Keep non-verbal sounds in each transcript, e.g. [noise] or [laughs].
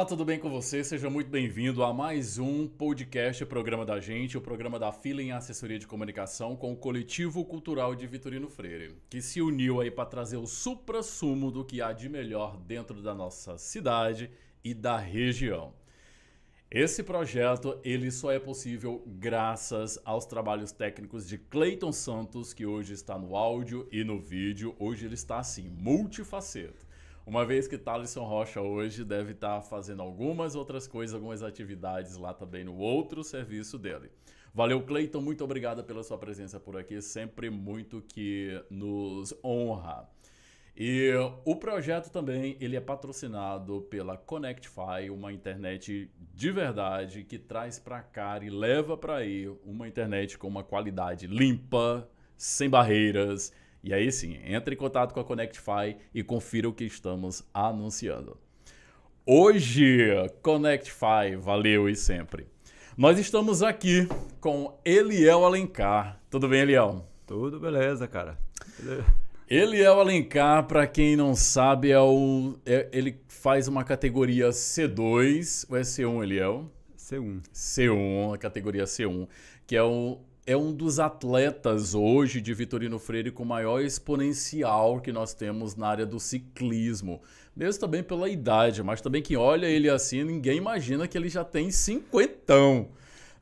Olá, tudo bem com você? Seja muito bem-vindo a mais um podcast, programa da gente, o programa da Fila em Assessoria de Comunicação com o Coletivo Cultural de Vitorino Freire, que se uniu aí para trazer o supra-sumo do que há de melhor dentro da nossa cidade e da região. Esse projeto ele só é possível graças aos trabalhos técnicos de Clayton Santos, que hoje está no áudio e no vídeo. Hoje ele está assim, multifaceto. Uma vez que Thaleson Rocha hoje deve estar tá fazendo algumas outras coisas, algumas atividades lá também no outro serviço dele. Valeu, Cleiton, muito obrigado pela sua presença por aqui, sempre muito que nos honra. E o projeto também, ele é patrocinado pela Connectify, uma internet de verdade que traz para cá e leva para aí uma internet com uma qualidade limpa, sem barreiras e aí sim, entre em contato com a Connectify e confira o que estamos anunciando. Hoje, Connectify, valeu e sempre. Nós estamos aqui com Eliel Alencar. Tudo bem, Eliel? Tudo beleza, cara. Eliel Alencar, para quem não sabe, é o, é, ele faz uma categoria C2, ou é C1, Eliel? C1. C1, a categoria C1, que é o, é um dos atletas hoje de Vitorino Freire com maior exponencial que nós temos na área do ciclismo. Mesmo também pela idade, mas também quem olha ele assim, ninguém imagina que ele já tem cinquentão.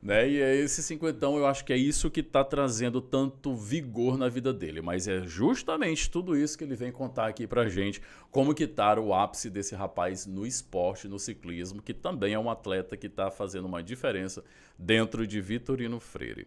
Né? E é esse cinquentão, eu acho que é isso que está trazendo tanto vigor na vida dele. Mas é justamente tudo isso que ele vem contar aqui para gente, como que tá o ápice desse rapaz no esporte, no ciclismo, que também é um atleta que está fazendo uma diferença dentro de Vitorino Freire.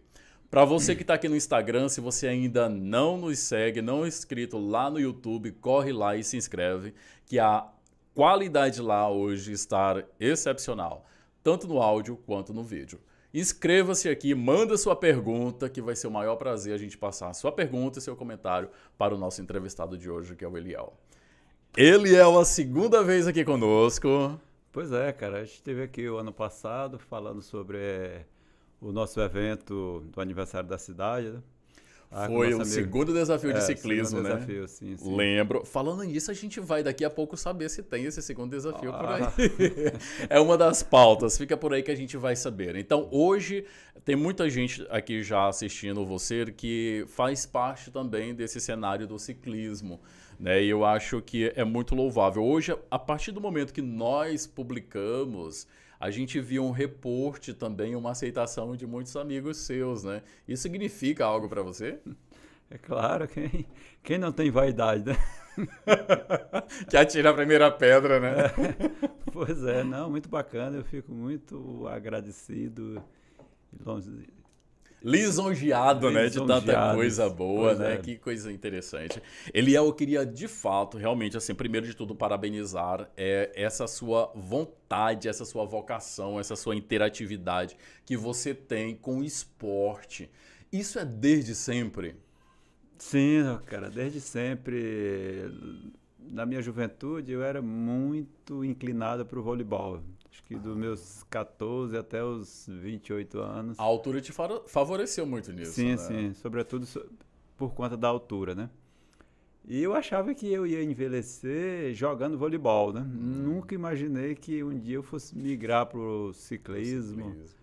Para você que está aqui no Instagram, se você ainda não nos segue, não é inscrito lá no YouTube, corre lá e se inscreve, que a qualidade lá hoje está excepcional, tanto no áudio quanto no vídeo. Inscreva-se aqui, manda sua pergunta, que vai ser o maior prazer a gente passar a sua pergunta e seu comentário para o nosso entrevistado de hoje, que é o Eliel. Eliel, a segunda vez aqui conosco. Pois é, cara, a gente esteve aqui o ano passado falando sobre o nosso evento do aniversário da cidade. Né? Ah, Foi o amiga. segundo desafio é, de ciclismo, né? Desafio, sim, sim. Lembro. Falando nisso, a gente vai daqui a pouco saber se tem esse segundo desafio ah. por aí. [laughs] é uma das pautas, fica por aí que a gente vai saber. Então, hoje tem muita gente aqui já assistindo você que faz parte também desse cenário do ciclismo. Né? E eu acho que é muito louvável. Hoje, a partir do momento que nós publicamos a gente viu um reporte também, uma aceitação de muitos amigos seus, né? Isso significa algo para você? É claro, quem, quem não tem vaidade, né? [laughs] que atira a primeira pedra, né? É, pois é, não, muito bacana, eu fico muito agradecido. Longe, lisonjeado, né? De tanta coisa boa, pois né? É. Que coisa interessante. Eliel, é, eu queria de fato, realmente, assim, primeiro de tudo, parabenizar é, essa sua vontade, essa sua vocação, essa sua interatividade que você tem com o esporte. Isso é desde sempre? Sim, cara, desde sempre. Na minha juventude, eu era muito inclinado para o voleibol acho que dos meus 14 até os 28 anos. A altura te favoreceu muito nisso, Sim, né? sim, sobretudo por conta da altura, né? E eu achava que eu ia envelhecer jogando voleibol, né? Hum. Nunca imaginei que um dia eu fosse migrar para o ciclismo. ciclismo.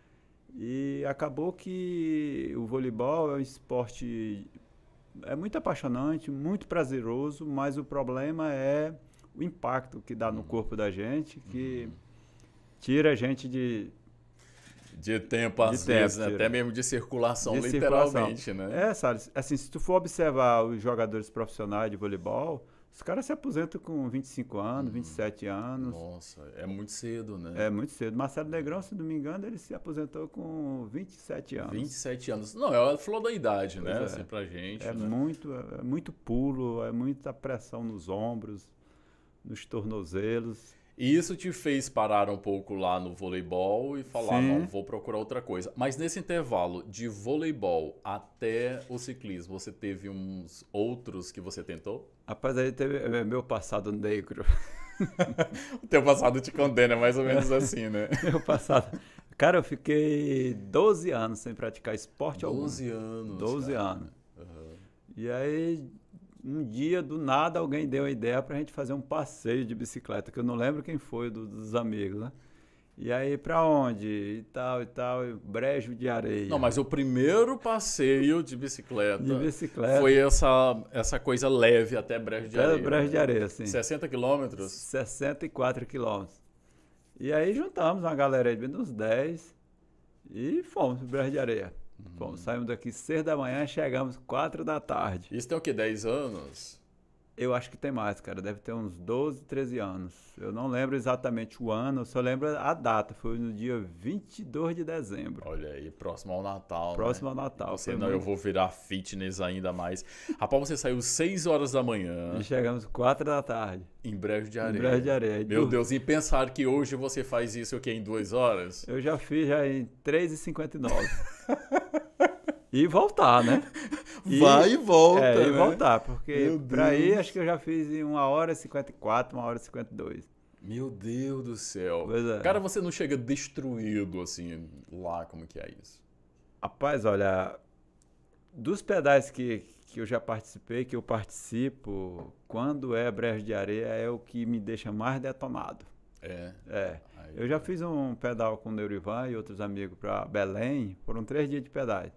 E acabou que o voleibol é um esporte é muito apaixonante, muito prazeroso, mas o problema é o impacto que dá no hum. corpo da gente, que hum tira a gente de. De tempo, às vezes, né? até mesmo de circulação, de literalmente, circulação. né? É, sabe? Assim, se tu for observar os jogadores profissionais de voleibol, os caras se aposentam com 25 anos, hum, 27 anos. Nossa, é muito cedo, né? É muito cedo. Marcelo Negrão, se não me engano, ele se aposentou com 27 anos. 27 anos. Não, é a flor da idade, né? pois né? É. Assim, pra gente. É, né? muito, é, é muito pulo, é muita pressão nos ombros, nos tornozelos. E isso te fez parar um pouco lá no voleibol e falar, Sim. não, vou procurar outra coisa. Mas nesse intervalo de voleibol até o ciclismo, você teve uns outros que você tentou? Rapaz, aí teve é, é, meu passado negro. [laughs] o teu passado te condena, é mais ou menos assim, né? [laughs] meu passado. Cara, eu fiquei 12 anos sem praticar esporte 12 algum. 12 anos. 12 cara. anos. Uhum. E aí um dia, do nada, alguém deu a ideia para a gente fazer um passeio de bicicleta, que eu não lembro quem foi do, dos amigos, né? E aí, para onde? E tal, e tal, brejo de areia. Não, mas o primeiro passeio de bicicleta, de bicicleta. foi essa, essa coisa leve até brejo de até areia. brejo né? de areia, sim. 60 quilômetros? 64 quilômetros. E aí juntamos uma galera de uns 10 e fomos para brejo de areia. Uhum. Bom, saímos daqui seis da manhã, chegamos quatro da tarde. Isso tem o quê? Dez anos? Eu acho que tem mais, cara. Deve ter uns 12, 13 anos. Eu não lembro exatamente o ano, só lembro a data. Foi no dia 22 de dezembro. Olha aí, próximo ao Natal. Próximo né? ao Natal. E você, não, muito... eu vou virar fitness ainda mais. Rapaz, você saiu 6 horas da manhã. E chegamos 4 da tarde. Em breve de areia. Em breve de areia. Meu Deus, e pensar que hoje você faz isso o Em 2 horas? Eu já fiz já em 3h59. [laughs] e voltar, né? [laughs] Vai e volta. É, né? e voltar, porque para ir acho que eu já fiz em 1 hora e 54, 1 hora e 52. Meu Deus do céu. Pois é. Cara, você não chega destruído assim lá, como que é isso? Rapaz, olha, dos pedais que, que eu já participei, que eu participo, quando é brejo de areia é o que me deixa mais detonado. É. É. Aí, eu já tá. fiz um pedal com o Neurivan e outros amigos para Belém, foram três dias de pedais.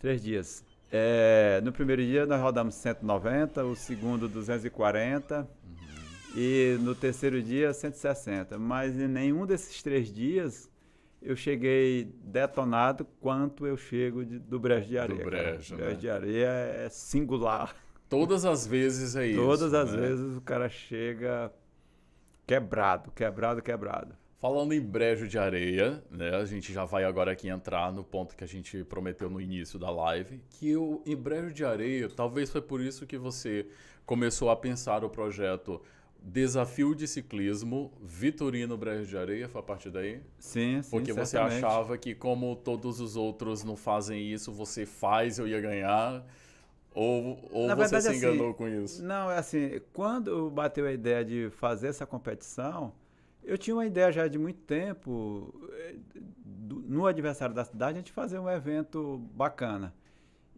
Três dias. É, no primeiro dia nós rodamos 190, o segundo 240 uhum. e no terceiro dia 160. Mas em nenhum desses três dias eu cheguei detonado quanto eu chego de, do brejo de areia. Do brejo, né? brejo de areia é, é singular. Todas as vezes é isso. Todas as né? vezes o cara chega quebrado, quebrado, quebrado. Falando em brejo de areia, né, a gente já vai agora aqui entrar no ponto que a gente prometeu no início da live, que o em brejo de areia, talvez foi por isso que você começou a pensar o projeto Desafio de Ciclismo Vitorino Brejo de Areia, foi a partir daí? Sim, sim, Porque você certamente. achava que como todos os outros não fazem isso, você faz, eu ia ganhar... Ou, ou Na você verdade, se enganou assim, com isso? Não, é assim, quando bateu a ideia de fazer essa competição, eu tinha uma ideia já de muito tempo, eh, no aniversário da cidade, a gente fazer um evento bacana.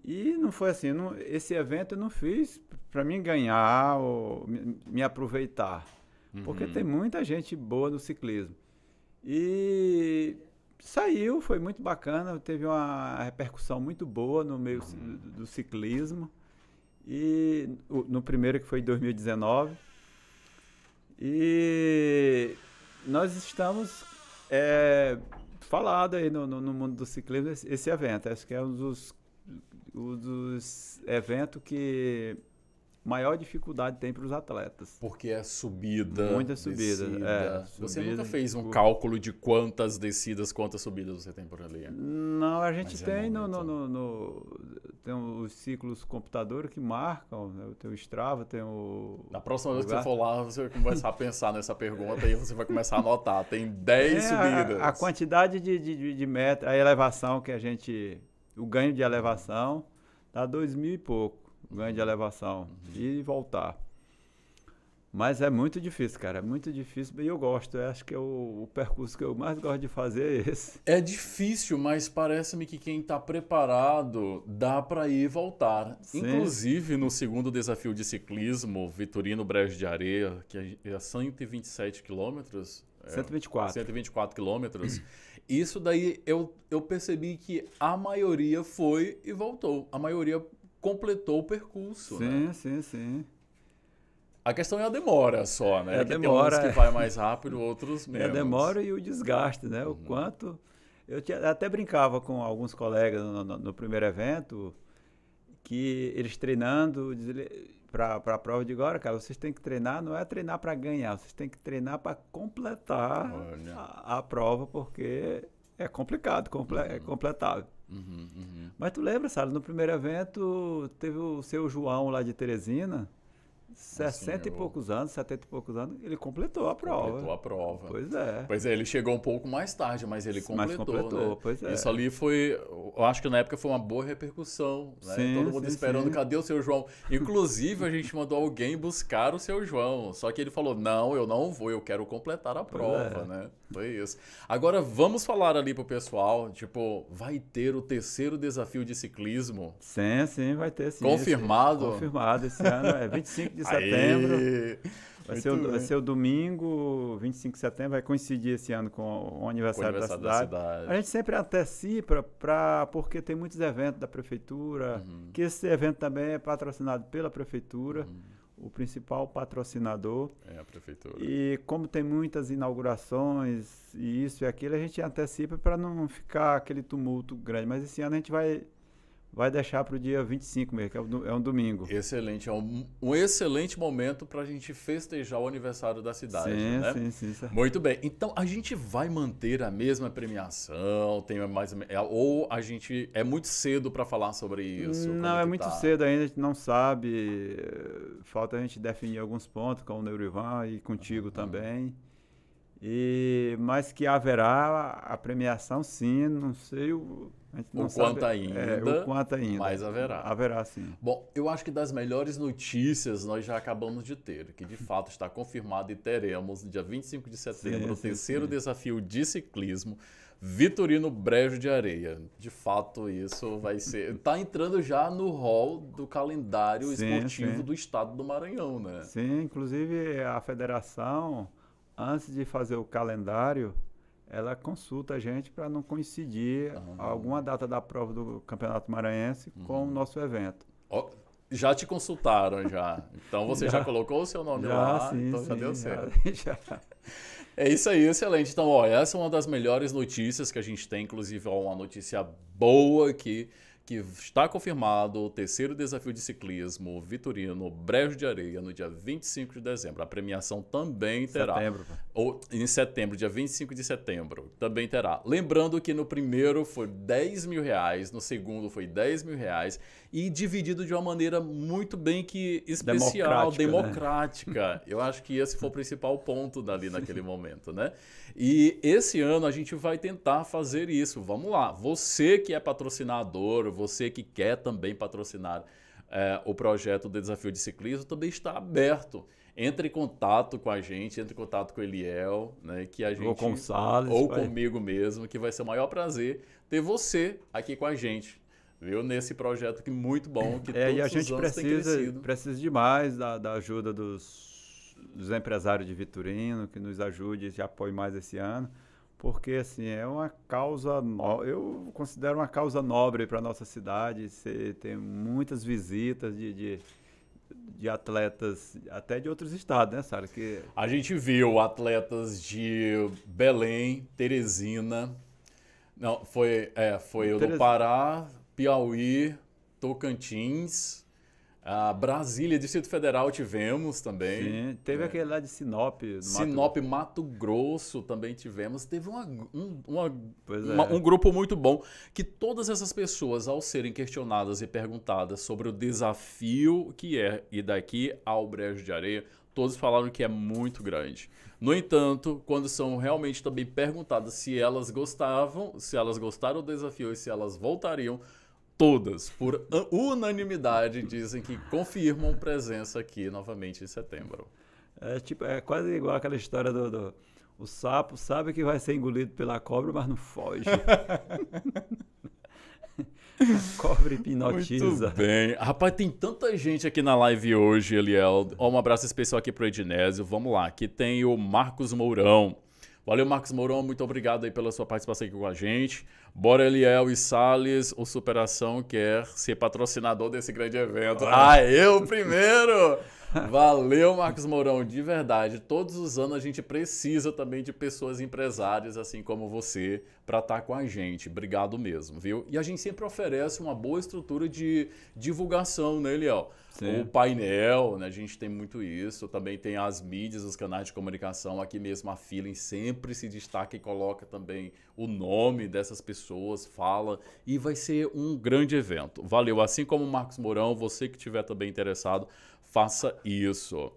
E não foi assim, não, esse evento eu não fiz para mim ganhar ou me, me aproveitar, uhum. porque tem muita gente boa no ciclismo. E saiu, foi muito bacana, teve uma repercussão muito boa no meio do ciclismo. E no primeiro que foi em 2019. E nós estamos é, falado aí no, no, no, mundo do ciclismo esse, esse, evento. Acho que é um dos, um dos eventos que maior dificuldade tem para os atletas. Porque é subida. Muita subida. É, você subida, nunca fez um cálculo de quantas descidas, quantas subidas você tem por ali? Não, a gente Mas é tem é no, no, no, tem os ciclos computador que marcam, né? tem o Strava, tem o. Na próxima vez que você for lá, você vai começar a pensar nessa pergunta e você vai começar a anotar. Tem 10 é, subidas. A, a quantidade de, de, de metros, a elevação que a gente. O ganho de elevação dá dois mil e pouco, o ganho de elevação. Uhum. E voltar. Mas é muito difícil, cara. É muito difícil. E eu gosto. Eu acho que é o, o, percurso que eu mais gosto de fazer é esse. [laughs] É difícil, mas parece-me que quem está preparado dá para ir e voltar. Sim. Inclusive, no segundo desafio de ciclismo, Vitorino Brejo de Areia, que é 127 é quilômetros. 124. É, 124 quilômetros. Isso daí eu, eu percebi que a maioria foi e voltou. A maioria completou o percurso. Sim, né? sim, sim. A questão é a demora só, né? É a demora. Né? Tem uns que vai mais rápido, outros menos. É a demora e o desgaste, né? O uhum. quanto. Eu tinha, até brincava com alguns colegas no, no, no primeiro evento que eles treinando para a prova de agora, cara, vocês têm que treinar, não é treinar para ganhar, vocês têm que treinar para completar a, a, prova, porque é complicado, comple, é uhum. é completável. Uhum, uhum, Mas tu lembra, sabe, no primeiro evento teve o seu João lá de Teresina, 60 assim, e poucos anos, 70 e poucos anos, ele completou a prova. Completou a prova. Pois é. Pois é, ele chegou um pouco mais tarde, mas ele completou. Mas completou, né? pois é. Isso ali foi, eu acho que na época foi uma boa repercussão. Né? Sim, Todo mundo sim, esperando, sim. cadê o seu João? Inclusive, a gente mandou alguém buscar o seu João, só que ele falou: não, eu não vou, eu quero completar a é. prova, é. né? Foi isso. Agora vamos falar ali pro pessoal, tipo, vai ter o terceiro desafio de ciclismo. Sim, sim, vai ter sim. Confirmado? Esse, confirmado, esse ano é 25 de [laughs] setembro. vai, ser o, vai ser, o, domingo, 25 de setembro, vai coincidir esse ano com o aniversário, com o aniversário da, cidade. da, cidade. A gente sempre antecipa pra, porque tem muitos eventos da prefeitura, uhum. que esse evento também é patrocinado pela prefeitura. Uhum o principal patrocinador. É a prefeitura. E como tem muitas inaugurações e isso e aquilo, a gente antecipa para não ficar aquele tumulto grande. Mas esse ano a gente vai vai deixar para o dia 25 mesmo, que é, é um domingo. Excelente, é um, um excelente momento para a gente festejar o aniversário da cidade. Sim, né? sim, sim. Certo. Muito bem, então a gente vai manter a mesma premiação, tem mais ou é, a gente é muito cedo para falar sobre isso? Não, é muito tá? cedo ainda, a gente não sabe, eh, falta a gente definir alguns pontos com o Neurivan e contigo uhum. também. E, mas que haverá a premiação, sim, não sei o. Não o sabe, quanto ainda. É, o quanto ainda. Mas haverá. Haverá, sim. Bom, eu acho que das melhores notícias nós já acabamos de ter, que de fato está confirmado e teremos, dia 25 de setembro, sim, o terceiro sim. desafio de ciclismo. Vitorino Brejo de Areia. De fato, isso vai ser. Está [laughs] entrando já no rol do calendário esportivo do estado do Maranhão, né? Sim, inclusive a federação antes de fazer o calendário, ela consulta a gente para não coincidir uhum. alguma data da prova do Campeonato Maranhense uhum. com o uhum. nosso evento. Oh, já te consultaram já. Então você já, já colocou o seu nome já, lá, sim, então sim, já deu certo. [laughs] Já, é isso aí, excelente. Então, ó, essa é uma das melhores notícias que a gente tem, inclusive ó, uma notícia boa que que está confirmado o terceiro desafio de ciclismo Vitorino Brejo de Areia no dia 25 de dezembro. A premiação também terá. Setembro. Ou em setembro, dia 25 de setembro, também terá. Lembrando que no primeiro foi 10 mil reais, no segundo foi 10 mil reais e dividido de uma maneira muito bem que especial, democrática. Né? democrática. Né? [laughs] Eu acho que esse foi o principal ponto dali naquele momento, né? E esse ano a gente vai tentar fazer isso. Vamos lá. Você que é patrocinador, você que quer também patrocinar é, o projeto do Desafio de Ciclismo também está aberto. Entre em contato com a gente, entre em contato com o Eliel, né, que a gente, ou com o Salles, ou vai. comigo mesmo, que vai ser o maior prazer ter você aqui com a gente viu? Nesse projeto que muito bom, que é, todos e a gente precisa, precisa demais da, da ajuda dos, dos, empresários de Vitorino, que nos ajude e apoie mais esse ano porque assim é uma causa no... eu considero uma causa nobre para nossa cidade Você tem muitas visitas de, de, de, atletas até de outros estados né Sara que a gente viu atletas de Belém Teresina não foi é, foi Teres... do Pará Piauí Tocantins a Brasília, Distrito Federal, tivemos também. Sim, né? teve é. aquele lá de Sinop. Sinop, Mato... Mato Grosso também tivemos. Teve uma, um, uma, uma, é. um grupo muito bom que todas essas pessoas, ao serem questionadas e perguntadas sobre o desafio que é ir daqui ao Brejo de Areia, todos falaram que é muito grande. No entanto, quando são realmente também perguntadas se elas gostavam, se elas gostaram do desafio e se elas voltariam, todas, por unanimidade, dizem que confirmam presença aqui novamente em setembro. É, tipo, é quase igual aquela história do, do o sapo sabe que vai ser engolido pela cobra, mas não foge. [laughs] Cobre hipnotiza. Muito bem. Rapaz, tem tanta gente aqui na live hoje, Eliel. um abraço especial aqui pro Ednésio. Vamos lá, aqui tem o Marcos Mourão. Valeu, Marcos Mourão. Muito obrigado aí pela sua participação aqui com a gente. Bora Eliel e Salles, o Superação quer ser patrocinador desse grande evento. Ah, ah eu primeiro! Valeu, Marcos Mourão, de verdade. Todos os anos a gente precisa também de pessoas empresárias, assim como você, para estar tá com a gente. Obrigado mesmo, viu? E a gente sempre oferece uma boa estrutura de divulgação, né, Eliel? Sim. O painel, né? A gente tem muito isso. Também tem as mídias, os canais de comunicação. Aqui mesmo a Feeling sempre se destaca e coloca também o nome dessas pessoas pessoas, fala e vai ser um grande evento. Valeu. Assim como o Marcos Mourão, você que estiver também interessado, faça isso.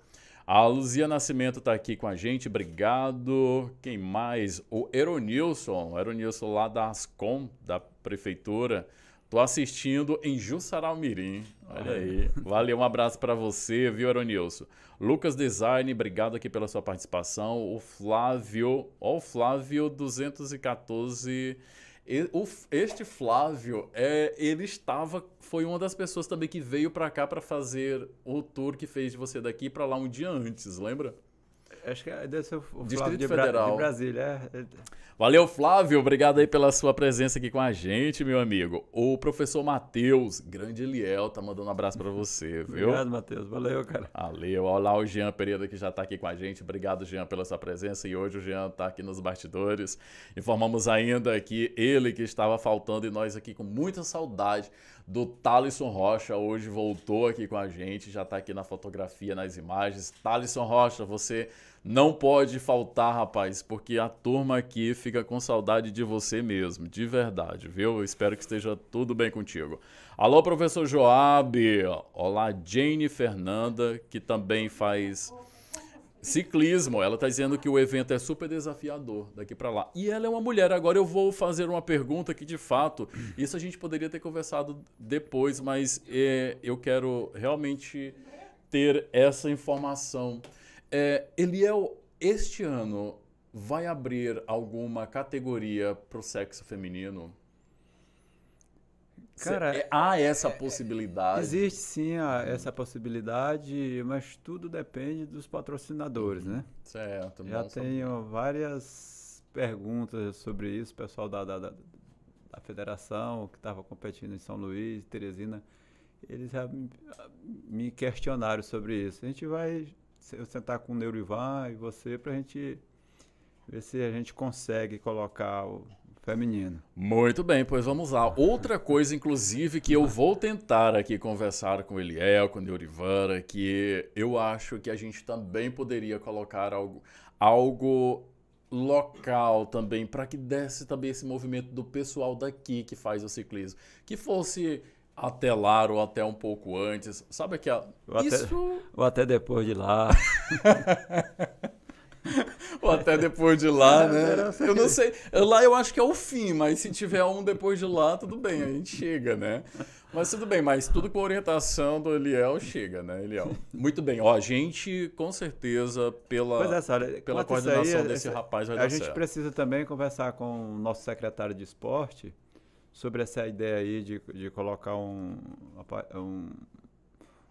A Luzia Nascimento está aqui com a gente, obrigado. Quem mais? O Eronilson, Eronilson lá da Ascom, da Prefeitura. Tô assistindo em Jussaral Mirim. Olha aí. Valeu, um abraço para você, viu, Eronilson? Lucas Design, obrigado aqui pela sua participação. O Flávio, ó, o Flávio 214 este Flávio, é, ele estava, foi uma das pessoas também que veio para cá para fazer o tour que fez de você daqui para lá um dia antes, lembra? acho que é, deve ser o Flávio Distrito de, Federal. de Brasília. É, é. Valeu, Flávio. Obrigado aí pela sua presença aqui com a gente, meu amigo. O professor Matheus, grande Eliel, tá mandando um abraço para você, viu? Obrigado, Matheus. Valeu, cara. Valeu. Olá, o Jean Pereira que já tá aqui com a gente. Obrigado, Jean, pela sua presença. E hoje o Jean tá aqui nos bastidores. Informamos ainda que ele que estava faltando e nós aqui com muita saudade do Talisson Rocha. Hoje voltou aqui com a gente, já está aqui na fotografia, nas imagens. Talisson Rocha, você não pode faltar, rapaz, porque a turma aqui fica com saudade de você mesmo, de verdade, viu? Eu espero que esteja tudo bem contigo. Alô, professor Joab. Olá, Jane Fernanda, que também faz Ciclismo. Ela está dizendo que o evento é super desafiador daqui para lá. E ela é uma mulher. Agora eu vou fazer uma pergunta que, de fato, isso a gente poderia ter conversado depois, mas é, eu quero realmente ter essa informação. É, Eliel, este ano vai abrir alguma categoria para o sexo feminino? Cara, é, há essa é, é, possibilidade. Existe sim a, essa possibilidade, mas tudo depende dos patrocinadores, né? Certo. Já tenho várias perguntas sobre isso, pessoal da, da, da, da federação que estava competindo em São Luís, Teresina, eles já me questionaram sobre isso. A gente vai eu sentar com o Neurivan e você para a gente ver se a gente consegue colocar o, feminino. Muito bem, pois vamos lá. Outra coisa, inclusive, que eu vou tentar aqui conversar com Eliel, com o Neurivara, que eu acho que a gente também poderia colocar algo, algo local também, para que desse também esse movimento do pessoal daqui que faz o ciclismo. Que fosse até lá ou até um pouco antes. Sabe que ou, Isso... até, ou até depois de lá. [laughs] Ou até depois de lá, né? Eu não sei. Lá eu acho que é o fim, mas se tiver um depois de lá, tudo bem, a gente chega, né? Mas tudo bem, mas tudo com orientação do Eliel chega, né, Eliel? Muito bem, ó, a gente com certeza pela, é, Sarah, pela coordenação aí, desse rapaz vai a dar A gente certo. precisa também conversar com o nosso secretário de esporte sobre essa ideia aí de, de colocar um, um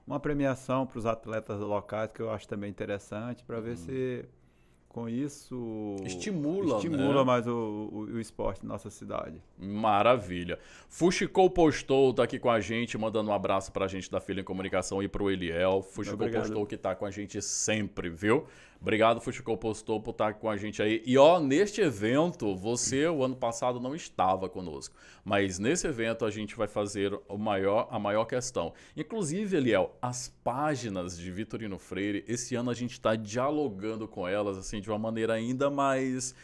uma premiação para os atletas locais, que eu acho também interessante, para ver uhum. se com isso estimula, estimula né? mais o, o, o, esporte na nossa cidade. Maravilha. Fuxicou Postou está aqui com a gente, mandando um abraço para a gente da Filha em Comunicação e para o Eliel. Fuxicou Postou que está com a gente sempre, viu? Obrigado, Fuxico Postou, por estar com a gente aí. E ó, neste evento, você o ano passado não estava conosco, mas nesse evento a gente vai fazer o maior, a maior questão. Inclusive, Eliel, as páginas de Vitorino Freire, esse ano a gente está dialogando com elas assim de uma maneira ainda mais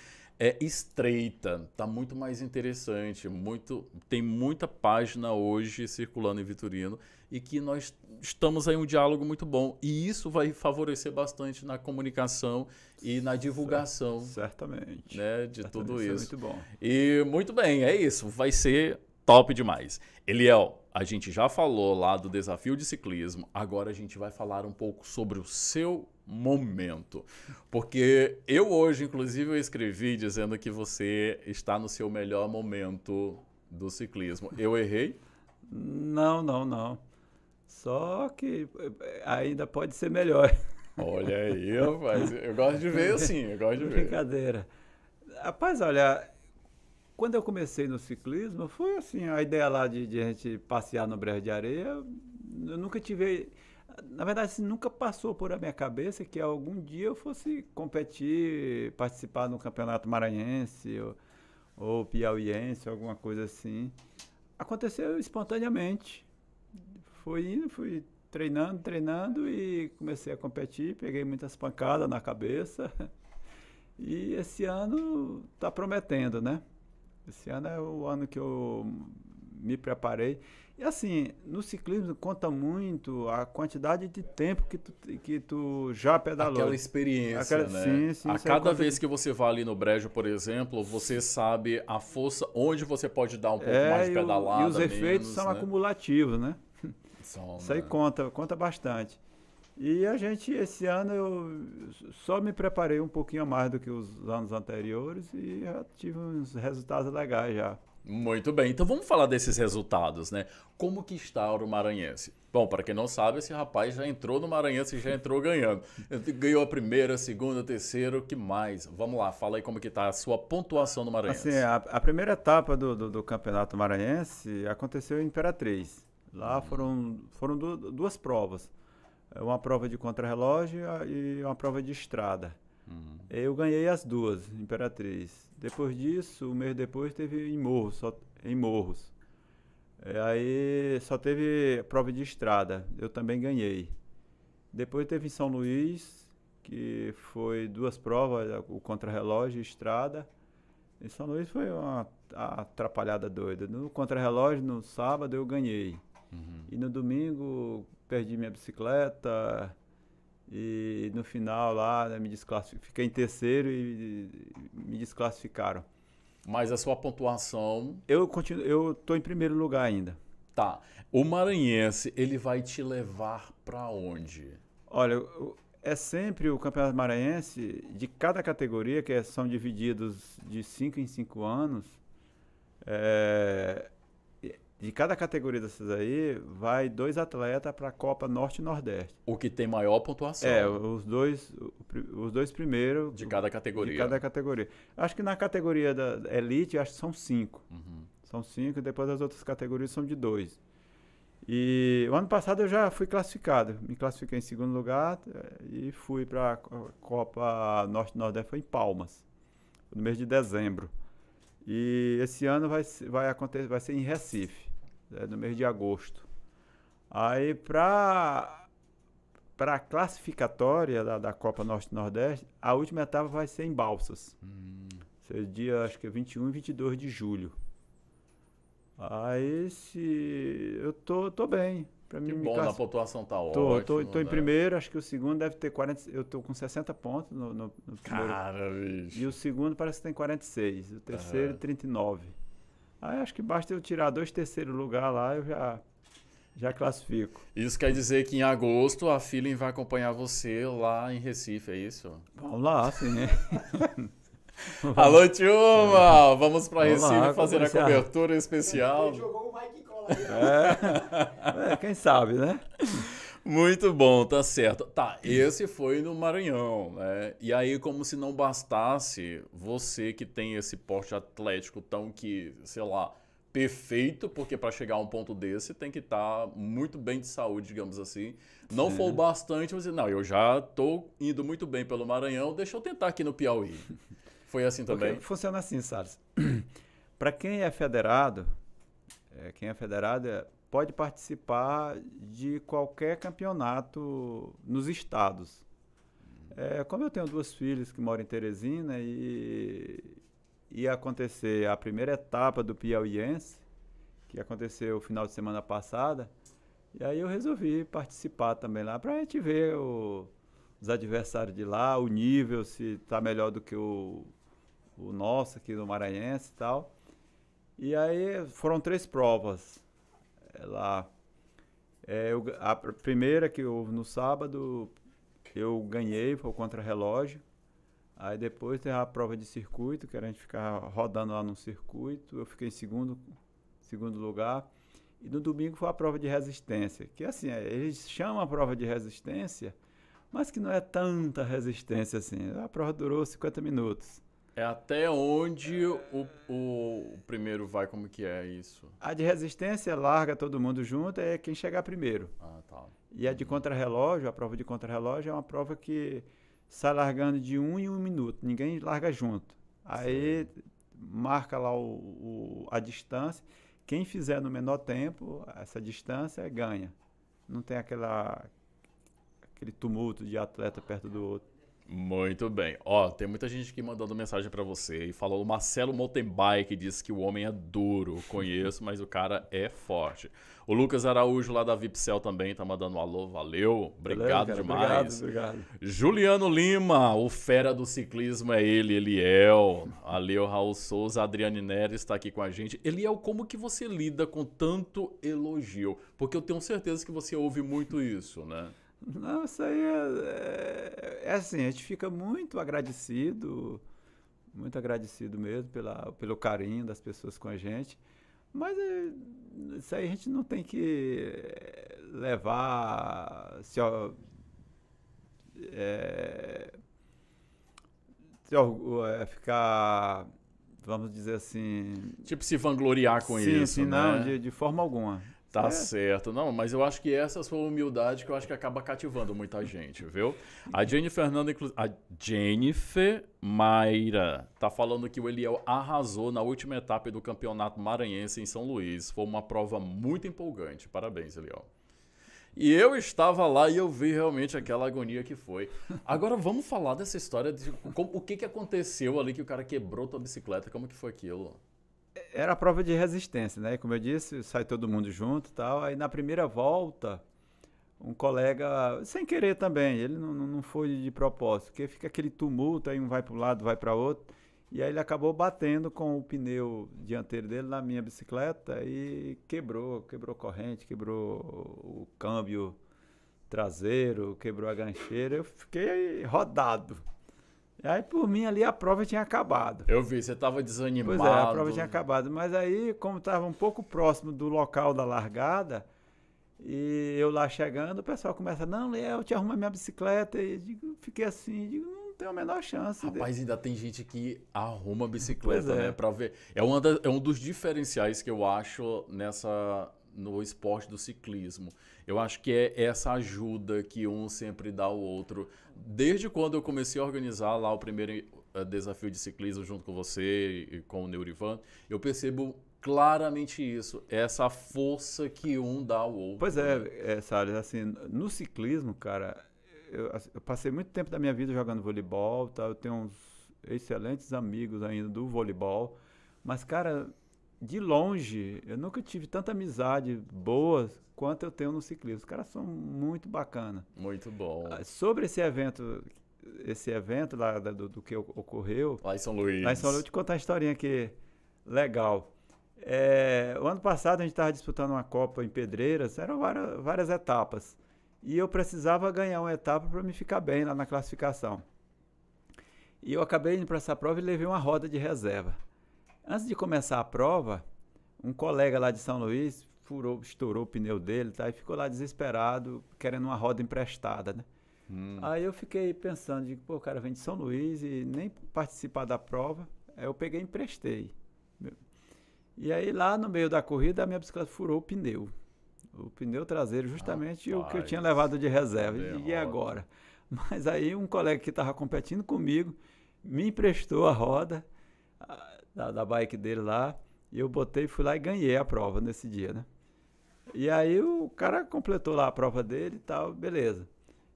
é estreita, tá muito mais interessante, muito tem muita página hoje circulando em Vitorino e que nós estamos aí um diálogo muito bom e isso vai favorecer bastante na comunicação e na divulgação, certamente, né, de certamente tudo é isso. muito bom. E muito bem, é isso, vai ser top demais. Eliel, a gente já falou lá do desafio de ciclismo, agora a gente vai falar um pouco sobre o seu momento. Porque eu hoje, inclusive, eu escrevi dizendo que você está no seu melhor momento do ciclismo. Eu errei? Não, não, não. Só que eh, ainda pode ser melhor. Olha aí, rapaz. Eu gosto de ver assim, eu gosto de ver. Brincadeira. Rapaz, olha, quando eu comecei no ciclismo, foi assim, a ideia lá de, de a gente passear no brejo de areia, eu nunca tive na verdade, assim, nunca passou por a minha cabeça que algum dia eu fosse competir, participar de um campeonato maranhense ou, ou piauiense, alguma coisa assim. Aconteceu espontaneamente. Fui indo, fui treinando, treinando e comecei a competir, peguei muitas pancadas na cabeça. [laughs] E esse ano está prometendo, né? Esse ano é o ano que eu me preparei. E assim, no ciclismo conta muito a quantidade de tempo que tu, que tu já pedalou. Aquela experiência, Aquela, né? Sim, sim, a é cada vez que você vai ali no brejo, por exemplo, você sabe a força, onde você pode dar um pouco é, mais de pedalada. E, os menos, efeitos são né? acumulativos, né? São, Isso aí né? conta, conta bastante. E a gente, esse ano, eu só me preparei um pouquinho mais do que os anos anteriores e já tive uns resultados legais já. Muito bem, então vamos falar desses resultados, né? Como que está o Maranhense? Bom, para quem não sabe, esse rapaz já entrou no Maranhense e já entrou ganhando. Ganhou a primeira, a segunda, a terceira, o que mais? Vamos lá, fala aí como que está a sua pontuação no Maranhense. Assim, a, a primeira etapa do, do, do, Campeonato Maranhense aconteceu em Imperatriz. Lá uhum. foram, foram duas provas. Uma prova de contrarrelógio e uma prova de estrada. Uhum. Eu ganhei as duas, Imperatriz. Depois disso, um mês depois, teve em Morros. Só, em Morros. É, aí só teve prova de estrada. Eu também ganhei. Depois teve em São Luís, que foi duas provas, o contrarrelógio e estrada. Em São Luís foi uma atrapalhada doida. No contrarrelógio, no sábado, eu ganhei. Uhum. E no domingo, perdi minha bicicleta, e no final lá né, me desclassificaram. Fiquei em terceiro e, me desclassificaram. Mas a sua pontuação. Eu continuo, eu tô em primeiro lugar ainda. Tá. O Maranhense, ele vai te levar para onde? Olha, é sempre o Campeonato Maranhense, de cada categoria, que é, são divididos de cinco em cinco anos, é, de cada categoria dessas aí, vai dois atletas para a Copa Norte e Nordeste. O que tem maior pontuação. É, os dois, os dois primeiros. De cada categoria. De cada categoria. Acho que na categoria da Elite, acho que são cinco. Uhum. São cinco, depois as outras categorias são de dois. E o ano passado eu já fui classificado. Me classifiquei em segundo lugar eh, e fui para a Copa Norte e Nordeste, foi em Palmas, no mês de dezembro. E esse ano vai, vai, acontecer, vai ser em Recife. É, no mês de agosto. Aí, para a classificatória da, da Copa Norte-Nordeste, a última etapa vai ser em Balsas. Hum. Seria dia, acho que é 21 e 22 de julho. Aí, se... eu tô, tô bem. Pra mim, que bom, class... na pontuação tá ótimo. Estou tô, tô né? em primeiro, acho que o segundo deve ter 40. Eu tô com 60 pontos no, no, no primeiro. Cara, bicho. E o segundo parece que tem 46. O terceiro, 39. Aí acho que basta eu tirar dois terceiro lugar lá, eu já já classifico. Isso quer dizer que em agosto a Feeling vai acompanhar você lá em Recife, é isso? Vamos lá, sim. [laughs] Alô, Tchuma! É. Vamos para Recife lá, fazer a cobertura especial. Quem jogou o Mike Cola. É. é, quem sabe, né? Muito bom, tá certo. Tá, esse foi no Maranhão, né? E aí, como se não bastasse, você que tem esse porte atlético tão que, sei lá, perfeito, porque para chegar a um ponto desse tem que estar tá muito bem de saúde, digamos assim. Não é. for bastante, mas não, eu já tô indo muito bem pelo Maranhão, deixa eu tentar aqui no Piauí. Foi assim também? Porque funciona assim, Salles. [clears throat] para quem é federado, é, quem é federado é pode participar de qualquer campeonato nos estados. É, como eu tenho duas filhas que moram em Teresina e ia acontecer a primeira etapa do Piauiense, que aconteceu no final de semana passada, e aí eu resolvi participar também lá para a gente ver o, os adversários de lá, o nível, se está melhor do que o, o nosso aqui do Maranhense e tal. E aí foram três provas. É lá. É, eu, a primeira que houve no sábado, eu ganhei, foi o contra-relógio. Aí depois teve a prova de circuito, que era a gente ficar rodando lá no circuito. Eu fiquei em segundo, segundo lugar. E no domingo foi a prova de resistência, que assim, é, eles chamam a prova de resistência, mas que não é tanta resistência assim. A prova durou 50 minutos. É até onde o, o, primeiro vai, como que é isso? A de resistência larga todo mundo junto, é quem chegar primeiro. Ah, tá. E a de contrarrelógio, a prova de contrarrelógio é uma prova que sai largando de um em um minuto, ninguém larga junto. Aí Sim. marca lá o, o, a distância, quem fizer no menor tempo, essa distância ganha. Não tem aquela, aquele tumulto de atleta perto do outro. Muito bem. Ó, tem muita gente aqui mandando mensagem para você e falou: o Marcelo Mountainbike disse que o homem é duro. Conheço, [laughs] mas o cara é forte. O Lucas Araújo lá da Vipcel também tá mandando um alô, valeu. Obrigado demais. Obrigado, obrigado. Juliano Lima, o fera do ciclismo é ele, Eliel. Valeu, Raul Souza, Adriane Neres está aqui com a gente. Eliel, como que você lida com tanto elogio? Porque eu tenho certeza que você ouve muito isso, né? Não, isso aí é, é, é, assim, a gente fica muito agradecido, muito agradecido mesmo pela, pelo carinho das pessoas com a gente, mas é, isso aí a gente não tem que eh, levar, se, ó, eh, se ó, ficar, vamos dizer assim... Tipo, se vangloriar com sim, isso, sim, né? não, de, de forma alguma. Tá é. certo. Não, mas eu acho que essa sua humildade que eu acho que acaba cativando muita gente, viu? A Jenny Fernanda, inclusive. A Jennifer Mayra tá falando que o Eliel arrasou na última etapa do Campeonato Maranhense em São Luís. Foi uma prova muito empolgante. Parabéns, Eliel. E eu estava lá e eu vi realmente aquela agonia que foi. Agora vamos falar dessa história de como, o que, que aconteceu ali que o cara quebrou tua bicicleta, como que foi aquilo? era a prova de resistência, né? Como eu disse, sai todo mundo junto tal. Aí na primeira volta, um colega, sem querer também, ele não, não foi de propósito, porque fica aquele tumulto, aí um vai para um lado, vai para outro. E aí ele acabou batendo com o pneu dianteiro dele na minha bicicleta e quebrou, quebrou corrente, quebrou o câmbio traseiro, quebrou a gancheira. Eu fiquei rodado. Aí, por mim, ali a prova tinha acabado. Eu vi, você estava desanimado. Pois é, a prova tinha acabado. Mas aí, como estava um pouco próximo do local da largada, e eu lá chegando, o pessoal começa, não, Léo, te arruma minha bicicleta. E eu digo, fiquei assim, digo, não tenho a menor chance. Rapaz, de... ainda tem gente que arruma bicicleta, é. né? para ver. É, uma da, é um dos diferenciais que eu acho nessa no esporte do ciclismo. Eu acho que é essa ajuda que um sempre dá ao outro. Desde quando eu comecei a organizar lá o primeiro eh, desafio de ciclismo junto com você e com o Neurivan, eu percebo claramente isso, essa força que um dá ao outro. Pois é, é Salles, assim, no ciclismo, cara, eu, eu, passei muito tempo da minha vida jogando voleibol, tá? eu tenho uns excelentes amigos ainda do voleibol, mas, cara, de longe, eu nunca tive tanta amizade boa quanto eu tenho no ciclismo. Os caras são muito bacana. Muito bom. Ah, sobre esse evento, esse evento lá do, do que ocorreu. Lá em São Luís. Lá em São Luís, eu te contar uma historinha aqui legal. É, o ano passado a gente estava disputando uma Copa em Pedreiras, eram várias, várias etapas. E eu precisava ganhar uma etapa para me ficar bem lá na classificação. E eu acabei indo para essa prova e levei uma roda de reserva. Antes de começar a prova, um colega lá de São Luís furou, estourou o pneu dele, tá? E ficou lá desesperado, querendo uma roda emprestada, né? Hum. Aí eu fiquei pensando, digo, pô, o cara vem de São Luís e nem participar da prova. Aí eu peguei e emprestei. E aí lá no meio da corrida a minha bicicleta furou o pneu. O pneu traseiro, justamente Rapaz, o que eu tinha levado de reserva. E, agora? [laughs] Mas aí um colega que estava competindo comigo me emprestou a roda a, ah, da, da bike dele lá. E eu botei, fui lá e ganhei a prova nesse dia, né? E aí o cara completou lá a prova dele e tal, beleza.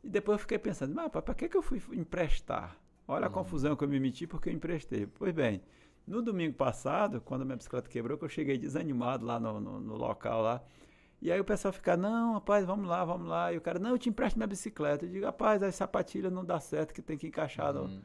E depois eu fiquei pensando, mas para que, que eu fui emprestar? Olha a uhum. confusão que eu me meti porque eu emprestei. Pois bem, no domingo passado, quando a minha bicicleta quebrou, que eu cheguei desanimado lá no, no, no local lá. E aí o pessoal fica, não, rapaz, vamos lá, vamos lá. E o cara, não, eu te empresto minha bicicleta. Eu digo, rapaz, as sapatilha não dá certo que tem que encaixar. No... Uhum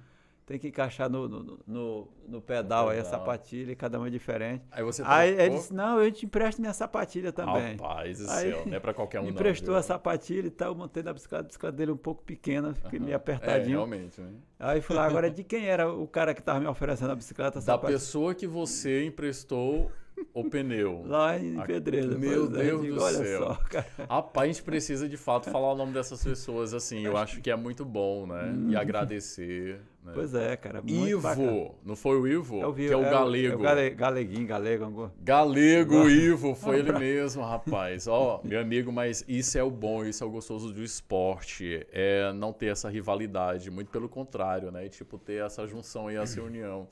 tem que encaixar no, no, no, no pedal aí a sapatilha, cada um é diferente. Aí você Aí ele disse, não, eu te empresto minha sapatilha também. Rapaz do céu, não é pra qualquer [laughs] um me emprestou não, a sapatilha e tal, eu montei na bicicleta, a bicicleta dele é um pouco pequena, fiquei meio é, apertadinho. É, realmente, né? Aí fui lá, agora [laughs] de quem era o cara que tava me oferecendo a bicicleta? A da pessoa que você emprestou o pneu. Lá em Pedreira. Meu é, Deus digo, do olha céu. Só, cara. Rapaz, a gente precisa de fato falar o nome dessas pessoas, assim. Eu acho que é muito bom, né? E uhum. agradecer. Né? Pois é, cara. Ivo, bacana. não foi o Ivo? É o que é o é galego. É o, galeguinho, galego. Galego, Ivo, foi ah, ele pra... mesmo, rapaz. Ó, meu amigo, mas isso é o bom, isso é o gostoso do esporte. É não ter essa rivalidade, muito pelo contrário, né? E, tipo, ter essa junção e essa união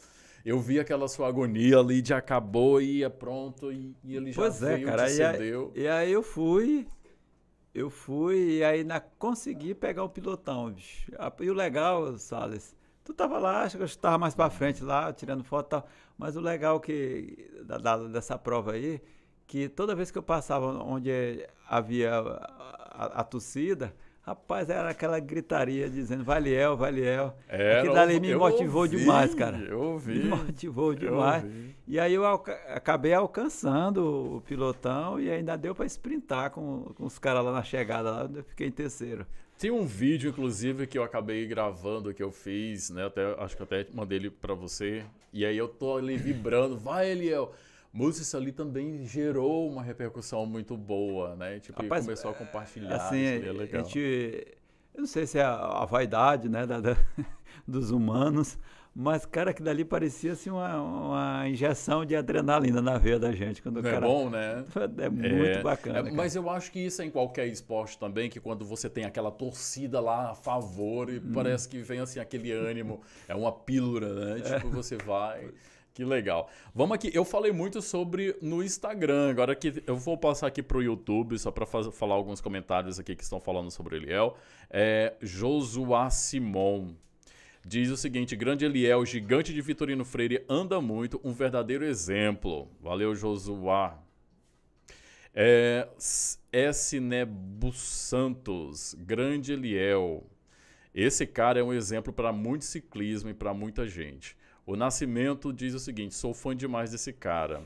eu vi aquela sua agonia ali de acabou, ia pronto, e, e ele já pois é, veio, é, cara, e aí, e aí eu fui, eu fui, e aí na, consegui pegar o pilotão, bicho. E o legal, Salles, tu tava lá, acho que eu estava mais para frente lá, tirando foto e tal, mas o legal que, da, da, dessa prova aí, que toda vez que eu passava onde havia a, a, a torcida Rapaz, era aquela gritaria dizendo Valiel, Valiel. Era, Aquilo ali me motivou ouvi, demais, cara. Eu ouvi. Me motivou demais. E aí eu acabei alcançando o pilotão e ainda deu para sprintar com, com os caras lá na chegada, lá, eu fiquei em terceiro. Tem um vídeo, inclusive, que eu acabei gravando, que eu fiz, né? Até, acho que até mandei ele para você. E aí eu tô ali vibrando, vai, Eliel! música ali também gerou uma repercussão muito boa, né? Tipo, Rapaz, começou a compartilhar. Assim, é legal. a gente, eu não sei se é a, a vaidade, né, da, da, [laughs] dos humanos, mas, cara, que dali parecia assim, uma, uma, injeção de adrenalina na veia da gente. Quando não o é cara... É bom, né? É, é muito é, bacana. É, mas eu acho que isso é em qualquer esporte também, que quando você tem aquela torcida lá a favor, e hum. parece que vem assim aquele ânimo. é uma pílula, né? É. Tipo, você vai. Que legal. Vamos aqui. Eu falei muito sobre no Instagram. Agora que eu vou passar aqui para o YouTube, só para falar alguns comentários aqui que estão falando sobre o Eliel. É, Josuá Simon. Diz o seguinte: Grande Eliel, gigante de Vitorino Freire, anda muito, um verdadeiro exemplo. Valeu, Josuá. É, S. Nebu Santos, grande Eliel. Esse cara é um exemplo para muito ciclismo e para muita gente. O Nascimento diz o seguinte: sou fã demais desse cara.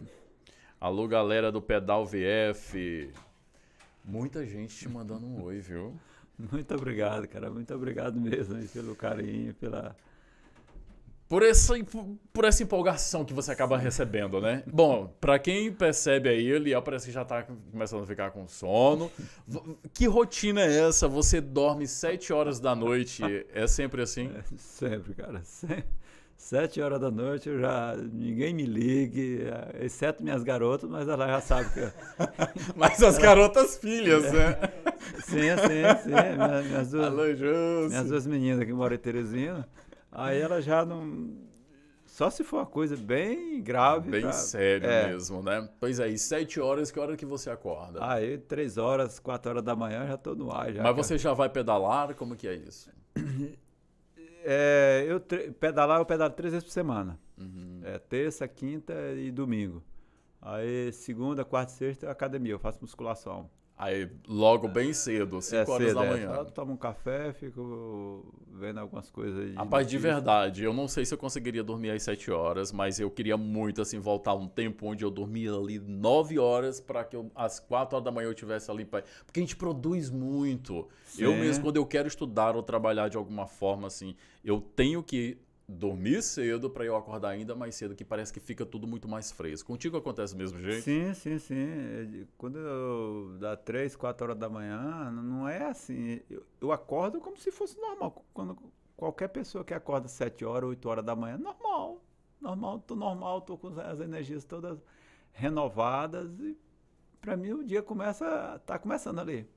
Alô, galera do Pedal VF. Muita gente te mandando um oi, viu? Muito obrigado, cara. Muito obrigado mesmo hein, pelo carinho, pela. Por essa, por essa empolgação que você acaba recebendo, né? Bom, para quem percebe aí, o Liel parece que já tá começando a ficar com sono. Que rotina é essa? Você dorme sete horas da noite? É sempre assim? É sempre, cara. Sempre. Sete horas da noite, eu já ninguém me ligue, eh, exceto minhas garotas, mas ela já sabe que. Eu... [laughs] mas as garotas filhas, né? [laughs] Sim, sim, sim. Minhas, minhas duas, Alô, minhas duas meninas que moram em Teresina. Aí ela já não. Só se for uma coisa bem grave. Bem tá? séria é. mesmo, né? Pois aí, é, sete horas, que hora que você acorda? Aí, três horas, quatro horas da manhã, já tô no ar. Já, Mas cara. você já vai pedalar? Como que é isso? [coughs] É, eu pedalar, eu pedalo três vezes por semana. Uhum. É, terça, quinta e domingo. Aí segunda, quarta e sexta academia, eu faço musculação. Aí logo bem é, cedo, 5 é horas da é. manhã. Eu Tomo um café, fico vendo algumas coisas. Rapaz, de verdade, eu não sei se eu conseguiria dormir às 7 horas, mas eu queria muito assim voltar um tempo onde eu dormia ali 9 horas para que eu, às 4 horas da manhã eu tivesse ali pra... porque a gente produz muito. Sim. Eu mesmo quando eu quero estudar ou trabalhar de alguma forma assim, eu tenho que dormir cedo para eu acordar ainda mais cedo, que parece que fica tudo muito mais fresco. Contigo acontece do mesmo jeito? Sim, sim, sim. É, quando eu, dá três, quatro horas da manhã, não é assim. Eu, eu acordo como se fosse normal. Quando qualquer pessoa que acorda sete horas, oito horas da manhã, normal. Normal, tô normal, tô com as energias todas renovadas e para mim o dia começa tá começando ali.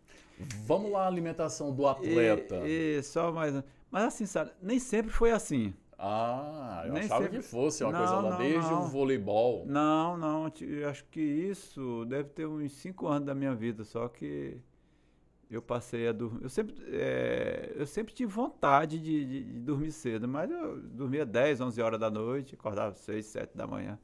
Vamos lá, alimentação do atleta. E, e só mais, mas assim, sabe, nem sempre foi assim. Ah, eu Nem achava sempre... que fosse uma não, coisa holandesa e o voleibol. Não, não, acho que isso deve ter uns cinco anos da minha vida, só que eu passei a dormir. Eu sempre, é, eu sempre tive vontade de, de, de, dormir cedo, mas eu dormia 10, 11 horas da noite, acordava 6, 7 da manhã.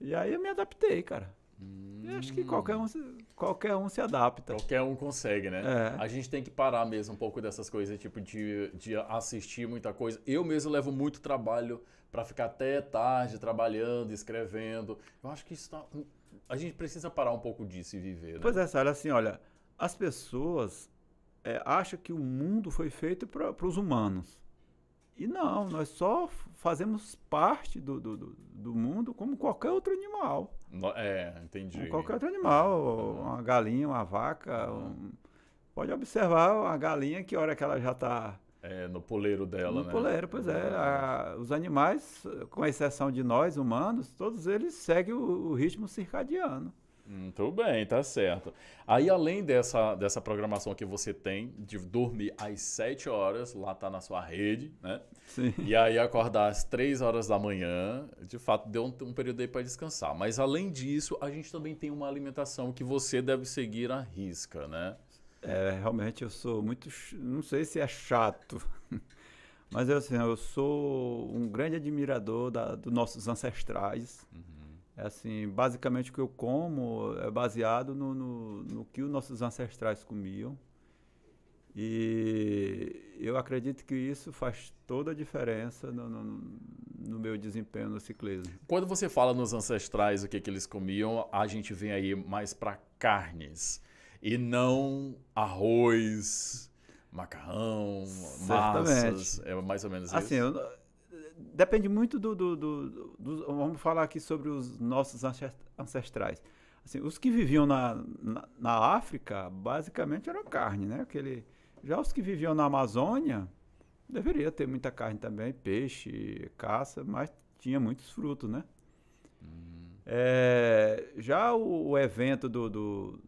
E aí eu me adaptei, cara. Hum. acho que qualquer um. Hum qualquer um se adapta. Qualquer um consegue, né? É. A gente tem que parar mesmo um pouco dessas coisas, tipo, de, de assistir muita coisa. Eu mesmo levo muito trabalho para ficar até tarde trabalhando, escrevendo. Eu acho que isso tá... A gente precisa parar um pouco disso e viver, né? Pois é, Sara, assim, olha, as pessoas é, acham que o mundo foi feito para os humanos. E não, nós só fazemos parte do, do, do mundo como qualquer outro animal. É, entendi. Um é, qualquer outro animal, uhum. uma galinha, uma vaca. Uhum. Um... Pode observar a galinha que hora que ela já está. É, no poleiro dela, no né? No poleiro, pois é. é. A, os animais, com exceção de nós, humanos, todos eles seguem o, o ritmo circadiano. Muito bem, tá certo. Aí, além dessa, dessa programação que você tem de dormir às 7 horas, lá tá na sua rede, né? Sim. E aí acordar às 3 horas da manhã, de fato, deu um, um período aí para descansar. Mas, além disso, a gente também tem uma alimentação que você deve seguir à risca, né? É, realmente eu sou muito. Não sei se é chato, [laughs] mas eu, assim, eu sou um grande admirador da, dos nossos ancestrais. Uhum é assim, basicamente o que eu como é baseado no, no, no, que os nossos ancestrais comiam. E eu acredito que isso faz toda a diferença no, no, no meu desempenho no ciclismo. Quando você fala nos ancestrais, o que, que eles comiam, a gente vem aí mais para carnes e não arroz, macarrão, Certamente. massas. É mais ou menos assim, isso. Assim, depende muito do, do, do, do, Vamos falar aqui sobre os nossos ancestrais. Assim, os que viviam na, na, na África, basicamente eram carne, né? Aquele, já os que viviam na Amazônia, deveria ter muita carne também, peixe, caça, mas tinha muitos frutos, né? Hum. É, já o, o evento do, do,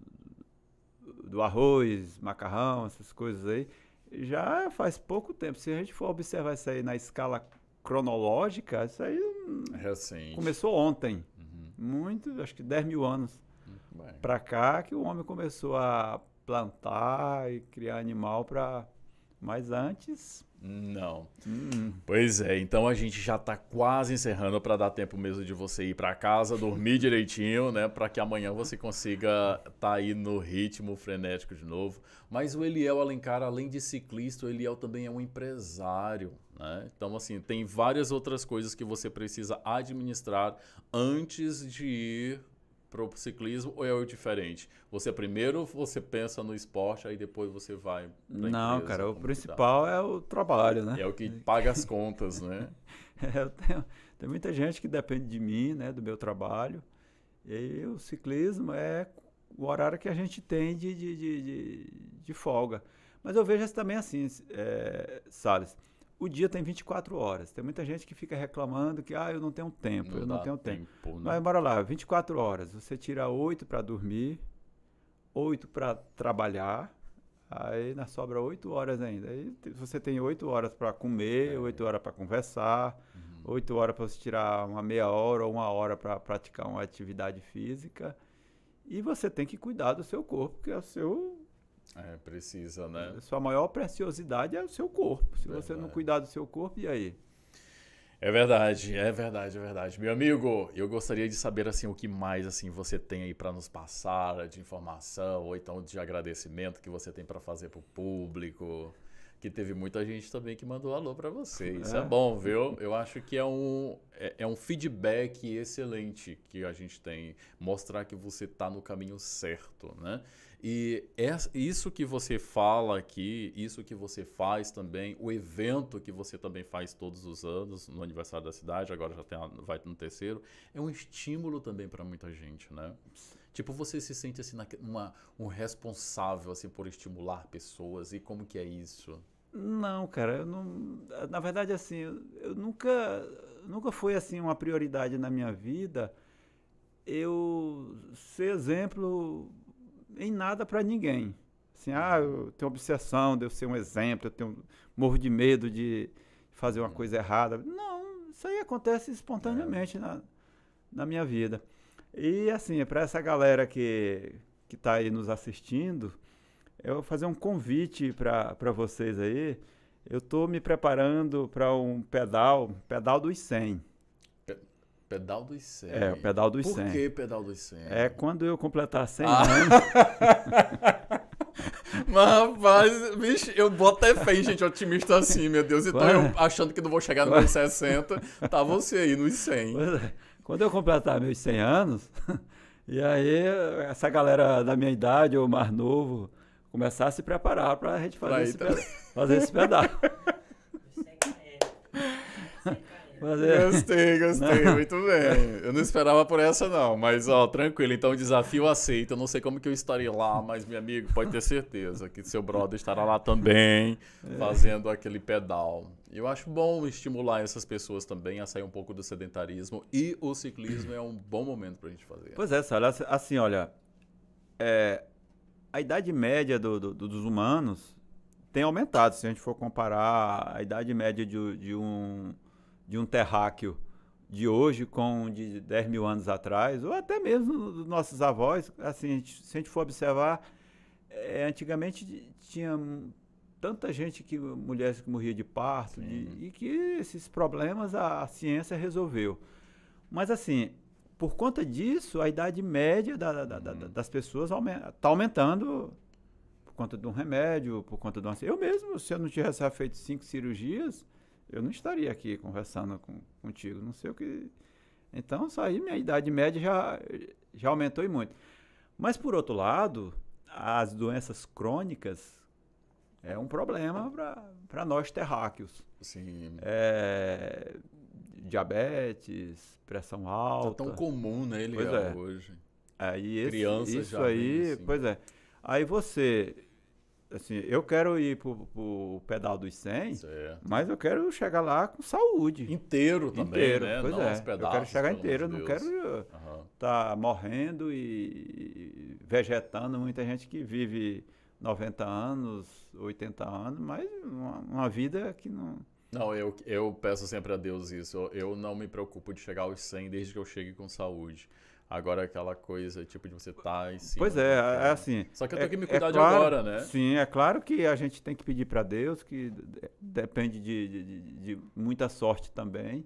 do, arroz, macarrão, essas coisas aí, já faz pouco tempo. Se a gente for observar isso aí na escala cronológica, isso aí hum, Recente. começou ontem. Uhum. Muito, acho que 10 mil anos para cá que o homem começou a plantar e criar animal para. Mas antes. Não. Hum. Pois é, então a gente já está quase encerrando para dar tempo mesmo de você ir para casa, dormir direitinho, né, para que amanhã você consiga estar tá aí no ritmo frenético de novo. Mas o Eliel Alencar, além de ciclista, o Eliel também é um empresário. Né? Então, assim, tem várias outras coisas que você precisa administrar antes de ir para o ciclismo ou é o diferente? Você primeiro você pensa no esporte, aí depois você vai. Não, empresa, cara, o tá. principal é o trabalho, né? É o que paga as contas, né? [laughs] É, tenho, tem muita gente que depende de mim, né, do meu trabalho. E o ciclismo é o horário que a gente tem de, de, de, de, folga. Mas eu vejo também assim, é, Salles o dia tem 24 horas. Tem muita gente que fica reclamando que, ah, eu não tenho tempo, não eu não tenho tempo. tempo né? Mas bora lá, 24 horas. Você tira 8 para dormir, 8 para trabalhar, aí na sobra 8 horas ainda. Aí você tem 8 horas para comer, é. 8 horas para conversar, uhum. 8 horas para você tirar uma meia hora ou uma hora para praticar uma atividade física. E você tem que cuidar do seu corpo, que é o seu é, precisa, né? Sua maior preciosidade é o seu corpo. Se você não cuidar do seu corpo, e aí? É verdade, é verdade, é verdade. Meu amigo, eu gostaria de saber assim o que mais assim você tem aí para nos passar de informação ou então de agradecimento que você tem para fazer para o público. Que teve muita gente também que mandou alô para você. Isso é. é. bom, viu? Eu acho que é um, é, é um feedback excelente que a gente tem. Mostrar que você está no caminho certo, né? E isso que você fala aqui, isso que você faz também, o evento que você também faz todos os anos no aniversário da cidade, agora já tem, vai no terceiro, é um estímulo também para muita gente, né? Tipo, você se sente assim, uma, um responsável assim por estimular pessoas e como que é isso? Não, cara, eu não, na verdade assim, eu nunca, nunca foi assim uma prioridade na minha vida. Eu ser exemplo em nada para ninguém. Assim, ah, eu tenho obsessão de eu ser um exemplo, eu tenho, morro de medo de fazer uma hum. coisa errada. Não, isso aí acontece espontaneamente é. na, na minha vida. E assim, para essa galera que que está aí nos assistindo, eu vou fazer um convite para vocês aí. Eu estou me preparando para um pedal, pedal dos 100. Pedal dos 100. É, o Pedal dos Por 100. Por que Pedal dos 100? É quando eu completar 100 ah. anos. Mas, [laughs] rapaz, bicho, eu boto até fé, gente, otimista assim, meu Deus. Então, eu achando que não vou chegar nos 60, tá você aí nos 100. É. Quando eu completar meus 100 anos, [laughs] e aí essa galera da minha idade ou mais novo começar a se preparar pra gente fazer, pra esse, peda fazer esse pedal. [laughs] É. Gostei, gostei. Não. [laughs] Muito bem. Eu não esperava por essa, não. Mas, ó, tranquilo. Então, desafio aceito. Eu não sei como que eu estarei lá, mas, meu amigo, pode ter certeza que seu brother estará lá também, é. fazendo aquele pedal. Eu acho bom estimular essas pessoas também a sair um pouco do sedentarismo. E o ciclismo é um bom momento pra gente fazer. Pois é, olha, assim, assim, olha. É, a idade média do, do, dos humanos tem aumentado. Se a gente for comparar a idade média de, de um de um terráqueo de hoje com de 10 mil anos atrás, ou até mesmo dos nossos avós, assim, se a gente for observar, é, antigamente tinha tanta gente que mulheres que morria de parto de, e que esses problemas a, a, ciência resolveu. Mas assim, por conta disso, a idade média da, da, da, uhum. das pessoas está aumenta, tá aumentando por conta de um remédio, por conta de uma... Eu mesmo, se eu não tivesse feito cinco cirurgias, eu não estaria aqui conversando com, contigo, não sei o que. Então, isso aí, minha idade média já, já aumentou e muito. Mas, por outro lado, as doenças crônicas é um problema para nós terráqueos. Sim. É, diabetes, pressão tá alta. Tá tão comum, né, ele é, hoje. Aí esse, Crianças isso já aí, assim. pois é. Aí você assim, eu quero ir pro, pro pedal dos 100, certo. mas eu quero chegar lá com saúde. Inteiro também, inteiro, né? Pois não é. Pedaços, eu quero chegar inteiro, não quero estar uhum. tá morrendo e vegetando. Muita gente que vive 90 anos, 80 anos, mas uma, uma vida que não... Não, eu, eu peço sempre a Deus isso. Eu, eu não me preocupo de chegar aos 100 desde que eu chegue com saúde. Agora aquela coisa, tipo, de você estar tá em cima. Pois é, é assim. Só que eu é, tenho é, que me é cuidar é de agora, né? Sim, é claro que a gente tem que pedir para Deus, que depende de, de, de, muita sorte também.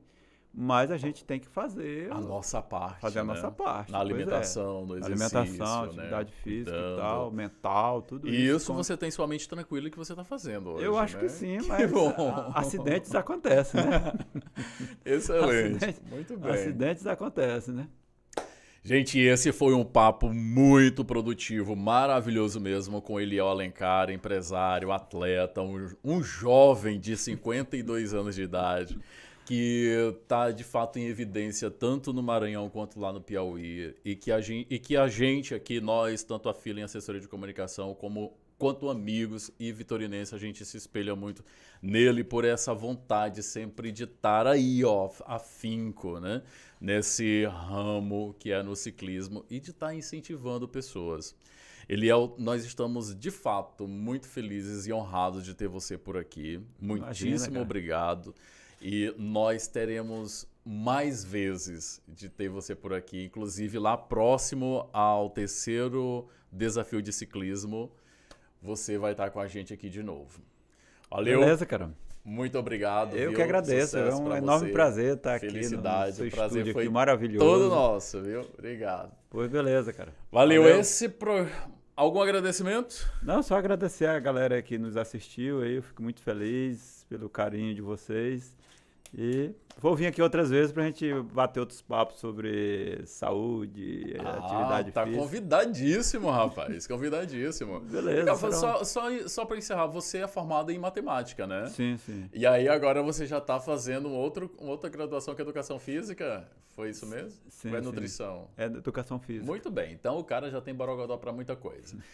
Mas a gente tem que fazer a nossa parte. Fazer né? a nossa parte. Na é. alimentação, é. no exercício. Alimentação, né? atividade né? física e tal, mental, tudo isso. E isso você tem sua mente tranquila que você está fazendo hoje. Eu acho né? que sim, mas que bom. acidentes acontecem, né? [laughs] Excelente. Acidentes, Muito bem. Acidentes acontecem, né? Gente, esse foi um papo muito produtivo, maravilhoso mesmo, com Eliel Alencar, empresário, atleta, um, um jovem de 52 anos de idade, que está de fato em evidência tanto no Maranhão quanto lá no Piauí, e que a gente, e que a gente aqui, nós, tanto a Fila em assessoria de comunicação, como quanto amigos e vitorinense, a gente se espelha muito nele por essa vontade sempre de estar aí, ó, afinco, né? nesse ramo que é no ciclismo e de estar tá incentivando pessoas. Ele é nós estamos de fato muito felizes e honrados de ter você por aqui. Muitíssimo Imagina, obrigado. E nós teremos mais vezes de ter você por aqui, inclusive lá próximo ao terceiro desafio de ciclismo, você vai estar tá com a gente aqui de novo. Valeu. Beleza, cara. Muito obrigado. Eu viu? que agradeço. É Sucesso é um enorme você. prazer estar Felicidade, aqui. Felicidade, no prazer foi aqui, maravilhoso. todo nosso, viu? Obrigado. Foi beleza, cara. Valeu, Valeu. esse pro... algum agradecimento? Não, só agradecer a galera que nos assistiu eu fico muito feliz pelo carinho de vocês. E vou vir aqui outras vezes pra gente bater outros papos sobre saúde, eh, ah, atividade tá física. Tá convidadíssimo, rapaz. convidadíssimo. Beleza. Cara, só, só, só pra encerrar, você é formado em matemática, né? Sim, sim. E aí agora você já tá fazendo um outro, uma outra graduação que é educação física? Foi isso mesmo? Sim. Ou é nutrição? É educação física. Muito bem. Então o cara já tem borogodó pra muita coisa. [laughs]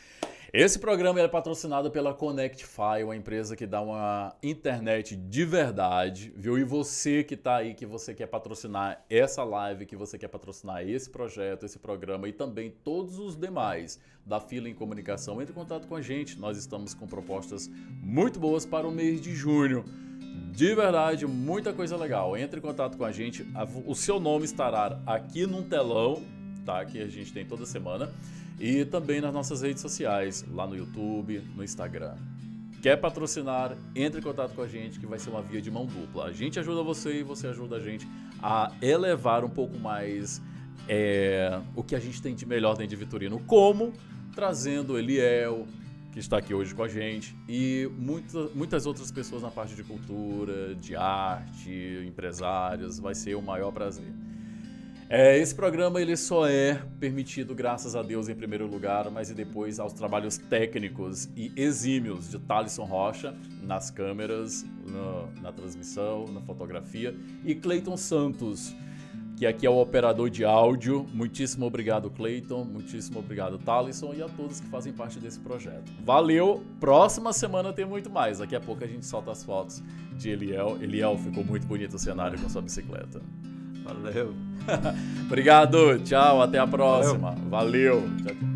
Esse programa é patrocinado pela Connectify, uma empresa que dá uma internet de verdade, viu? E você que está aí, que você quer patrocinar essa live, que você quer patrocinar esse projeto, esse programa e também todos os demais da Fila em Comunicação, entre em contato com a gente. Nós estamos com propostas muito boas para o mês de junho. De verdade, muita coisa legal. Entre em contato com a gente. O seu nome estará aqui num telão, tá? Que a gente tem toda semana e também nas nossas redes sociais, lá no YouTube, no Instagram. Quer patrocinar? Entre em contato com a gente, que vai ser uma via de mão dupla. A gente ajuda você e você ajuda a gente a elevar um pouco mais é, o que a gente tem de melhor dentro de Vitorino, como trazendo Eliel, que está aqui hoje com a gente, e muitas outras pessoas na parte de cultura, de arte, empresários. Vai ser o maior prazer. É, esse programa ele só é permitido, graças a Deus, em primeiro lugar, mas e depois aos trabalhos técnicos e exímios de Talisson Rocha nas câmeras, na, na transmissão, na fotografia, e Cleiton Santos, que aqui é o operador de áudio. Muitíssimo obrigado, Cleiton. Muitíssimo obrigado, Talisson e a todos que fazem parte desse projeto. Valeu! Próxima semana tem muito mais. Daqui a pouco a gente solta as fotos de Eliel. Eliel, ficou muito bonito o cenário com sua bicicleta. Valeu. [laughs] Obrigado, tchau, até a próxima. Valeu. Valeu. Tchau, tchau.